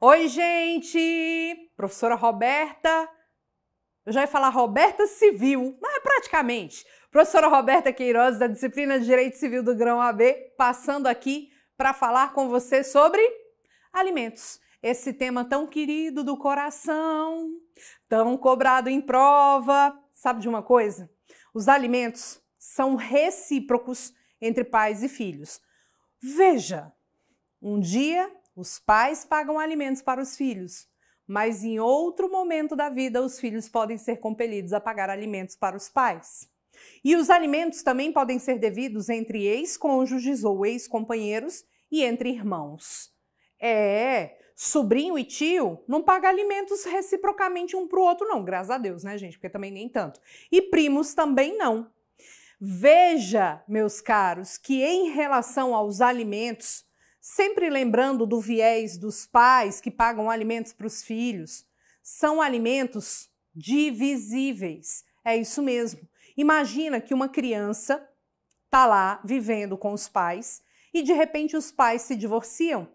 Oi, gente! Professora Roberta. Eu já ia falar Roberta Civil, mas é praticamente. Professora Roberta Queiroz, da disciplina de Direito Civil do Grão AB, passando aqui para falar com você sobre alimentos. Esse tema tão querido do coração, tão cobrado em prova. Sabe de uma coisa? Os alimentos são recíprocos entre pais e filhos. Veja, um dia os pais pagam alimentos para os filhos, mas em outro momento da vida os filhos podem ser compelidos a pagar alimentos para os pais. E os alimentos também podem ser devidos entre ex-cônjuges ou ex-companheiros e entre irmãos. É, sobrinho e tio não pagam alimentos reciprocamente um para o outro, não, graças a Deus, né, gente? Porque também nem tanto. E primos também não. Veja, meus caros, que em relação aos alimentos, sempre lembrando do viés dos pais que pagam alimentos para os filhos. São alimentos divisíveis. É isso mesmo. Imagina que uma criança está lá vivendo com os pais e de repente os pais se divorciam.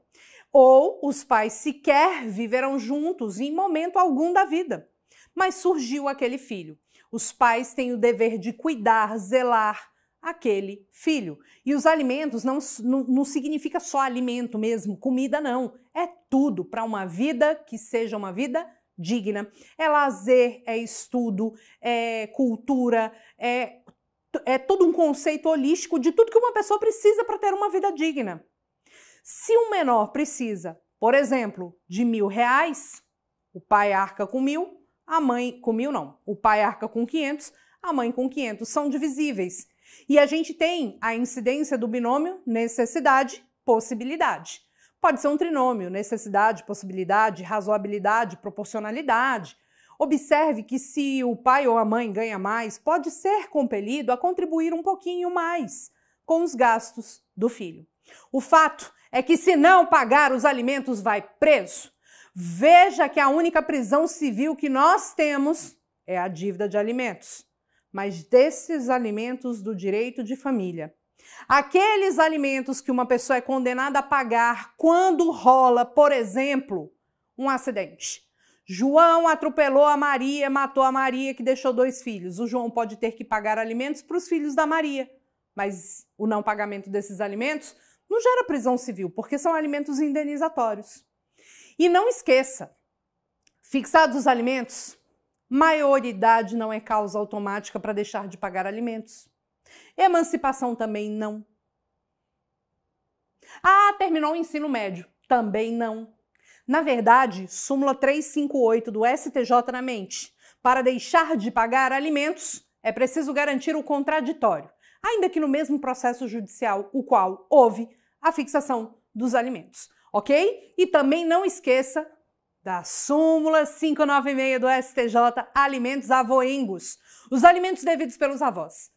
Ou os pais sequer viveram juntos em momento algum da vida. Mas surgiu aquele filho. Os pais têm o dever de cuidar, zelar, aquele filho. E os alimentos não, não, não significa só alimento mesmo, comida não. É tudo para uma vida que seja uma vida digna. É lazer, é estudo, é cultura, é, é todo um conceito holístico de tudo que uma pessoa precisa para ter uma vida digna. Se um menor precisa, por exemplo, de mil reais, o pai arca com mil, a mãe com mil não, o pai arca com 500, a mãe com 500, são divisíveis. E a gente tem a incidência do binômio necessidade-possibilidade. Pode ser um trinômio, necessidade, possibilidade, razoabilidade, proporcionalidade. Observe que se o pai ou a mãe ganha mais, pode ser compelido a contribuir um pouquinho mais com os gastos do filho. O fato é que se não pagar os alimentos vai preso. Veja que a única prisão civil que nós temos é a dívida de alimentos mas desses alimentos do direito de família. Aqueles alimentos que uma pessoa é condenada a pagar quando rola, por exemplo, um acidente. João atropelou a Maria, matou a Maria, que deixou dois filhos. O João pode ter que pagar alimentos para os filhos da Maria, mas o não pagamento desses alimentos não gera prisão civil, porque são alimentos indenizatórios. E não esqueça: fixados os alimentos, Maioridade não é causa automática para deixar de pagar alimentos. Emancipação também não. Ah, terminou o ensino médio. Também não. Na verdade, súmula 358 do STJ na mente. Para deixar de pagar alimentos, é preciso garantir o contraditório, ainda que no mesmo processo judicial, o qual houve a fixação dos alimentos, ok? E também não esqueça da súmula 596 do STJ Alimentos Avoengos. Os alimentos devidos pelos avós.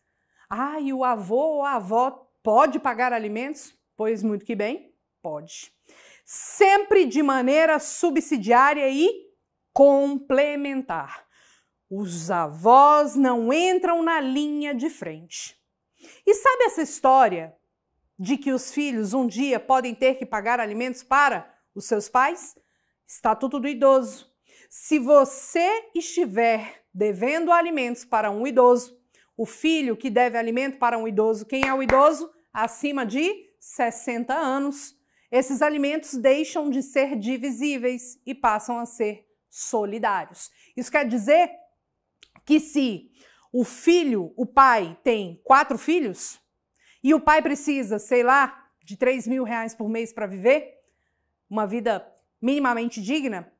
Ah, e o avô ou a avó pode pagar alimentos? Pois muito que bem, pode. Sempre de maneira subsidiária e complementar. Os avós não entram na linha de frente. E sabe essa história de que os filhos um dia podem ter que pagar alimentos para os seus pais? Estatuto do Idoso. Se você estiver devendo alimentos para um idoso, o filho que deve alimento para um idoso, quem é o idoso? Acima de 60 anos. Esses alimentos deixam de ser divisíveis e passam a ser solidários. Isso quer dizer que se o filho, o pai tem quatro filhos e o pai precisa, sei lá, de 3 mil reais por mês para viver, uma vida minimamente digna,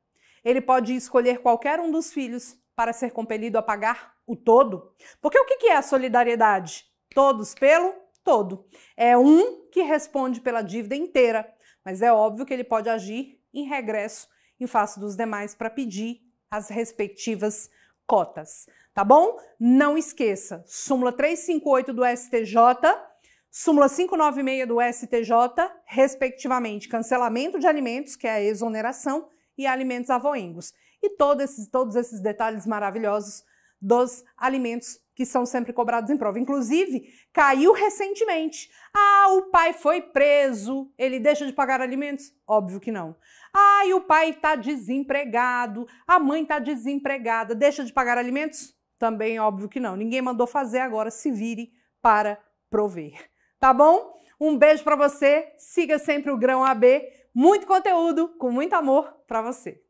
ele pode escolher qualquer um dos filhos para ser compelido a pagar o todo. Porque o que é a solidariedade? Todos pelo todo. É um que responde pela dívida inteira, mas é óbvio que ele pode agir em regresso em face dos demais para pedir as respectivas cotas, tá bom? Não esqueça, súmula 358 do STJ súmula 596 do STJ, respectivamente, cancelamento de alimentos, que é a exoneração, e alimentos avoengos. E todos esses, todos esses detalhes maravilhosos dos alimentos que são sempre cobrados em prova. Inclusive, caiu recentemente. Ah, o pai foi preso, ele deixa de pagar alimentos? Óbvio que não. Ah, e o pai está desempregado, a mãe está desempregada, deixa de pagar alimentos? Também óbvio que não. Ninguém mandou fazer, agora se vire para prover tá bom? Um beijo para você, siga sempre o Grão AB, muito conteúdo com muito amor para você.